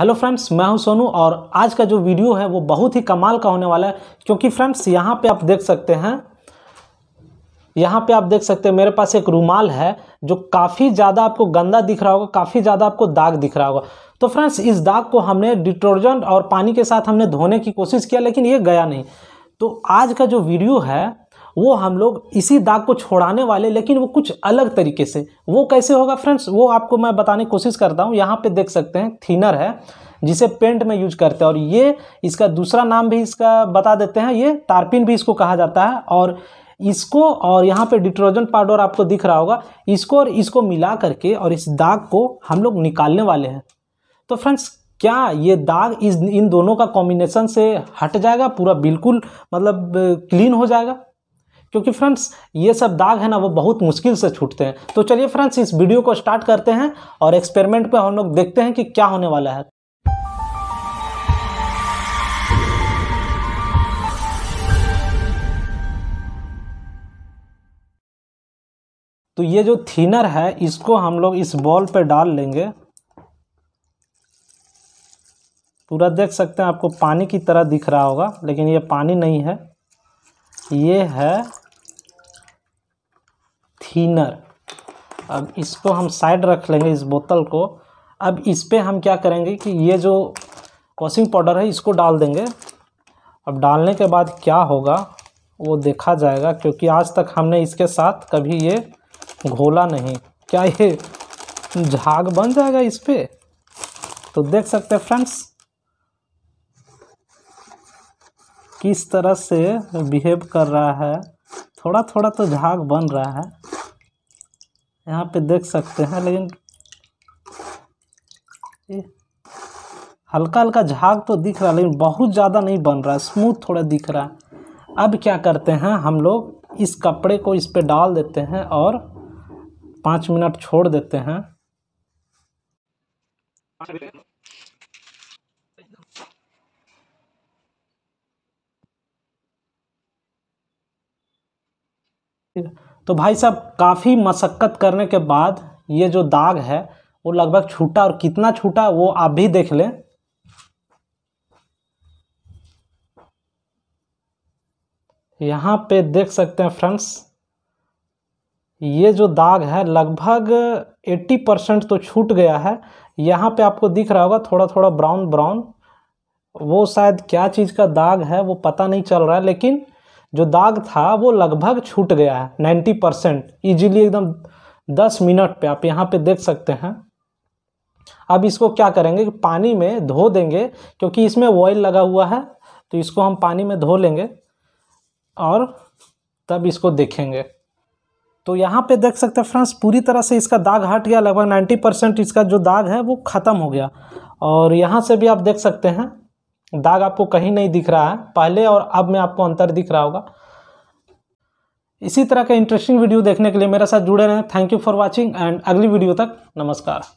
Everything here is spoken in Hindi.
हेलो फ्रेंड्स मैं हूं सोनू और आज का जो वीडियो है वो बहुत ही कमाल का होने वाला है क्योंकि फ्रेंड्स यहां पे आप देख सकते हैं यहाँ पे आप देख सकते हैं मेरे पास एक रूमाल है जो काफ़ी ज़्यादा आपको गंदा दिख रहा होगा काफ़ी ज़्यादा आपको दाग दिख रहा होगा तो फ्रेंड्स इस दाग को हमने डिटर्जेंट और पानी के साथ हमने धोने की कोशिश किया लेकिन ये गया नहीं तो आज का जो वीडियो है वो हम लोग इसी दाग को छोड़ाने वाले लेकिन वो कुछ अलग तरीके से वो कैसे होगा फ्रेंड्स वो आपको मैं बताने की कोशिश करता हूँ यहाँ पे देख सकते हैं थीनर है जिसे पेंट में यूज करते हैं और ये इसका दूसरा नाम भी इसका बता देते हैं ये तारपिन भी इसको कहा जाता है और इसको और यहाँ पे डिटर्जेंट पाउडर आपको दिख रहा होगा इसको और इसको मिला करके और इस दाग को हम लोग निकालने वाले हैं तो फ्रेंड्स क्या ये दाग इस इन दोनों का कॉम्बिनेशन से हट जाएगा पूरा बिल्कुल मतलब क्लीन हो जाएगा क्योंकि फ्रेंड्स ये सब दाग है ना वो बहुत मुश्किल से छूटते हैं तो चलिए फ्रेंड्स इस वीडियो को स्टार्ट करते हैं और एक्सपेरिमेंट पे हम लोग देखते हैं कि क्या होने वाला है तो ये जो थीनर है इसको हम लोग इस बॉल पे डाल लेंगे पूरा देख सकते हैं आपको पानी की तरह दिख रहा होगा लेकिन ये पानी नहीं है ये है थीनर अब इसको हम साइड रख लेंगे इस बोतल को अब इस पर हम क्या करेंगे कि ये जो कॉसिंग पाउडर है इसको डाल देंगे अब डालने के बाद क्या होगा वो देखा जाएगा क्योंकि आज तक हमने इसके साथ कभी ये घोला नहीं क्या ये झाग बन जाएगा इस पर तो देख सकते हैं फ्रेंड्स किस तरह से बिहेव कर रहा है थोड़ा थोड़ा तो झाग बन रहा है यहाँ पे देख सकते हैं लेकिन हल्का हल्का झाग तो दिख रहा है लेकिन बहुत ज़्यादा नहीं बन रहा है स्मूथ थोड़ा दिख रहा है अब क्या करते हैं हम लोग इस कपड़े को इस पे डाल देते हैं और पाँच मिनट छोड़ देते हैं ठीक है तो भाई साहब काफ़ी मशक्क़त करने के बाद ये जो दाग है वो लगभग छूटा और कितना छूटा वो आप भी देख लें यहाँ पे देख सकते हैं फ्रेंड्स ये जो दाग है लगभग 80 परसेंट तो छूट गया है यहाँ पे आपको दिख रहा होगा थोड़ा थोड़ा ब्राउन ब्राउन वो शायद क्या चीज़ का दाग है वो पता नहीं चल रहा है लेकिन जो दाग था वो लगभग छूट गया है नाइन्टी परसेंट ईजिली एकदम दस मिनट पे आप यहाँ पे देख सकते हैं अब इसको क्या करेंगे कि पानी में धो देंगे क्योंकि इसमें ऑयल लगा हुआ है तो इसको हम पानी में धो लेंगे और तब इसको देखेंगे तो यहाँ पे देख सकते हैं फ्रेंड्स पूरी तरह से इसका दाग हट गया लगभग नाइन्टी परसेंट इसका जो दाग है वो ख़त्म हो गया और यहाँ से भी आप देख सकते हैं दाग आपको कहीं नहीं दिख रहा है पहले और अब में आपको अंतर दिख रहा होगा इसी तरह के इंटरेस्टिंग वीडियो देखने के लिए मेरे साथ जुड़े रहें thank you for watching and अगली वीडियो तक नमस्कार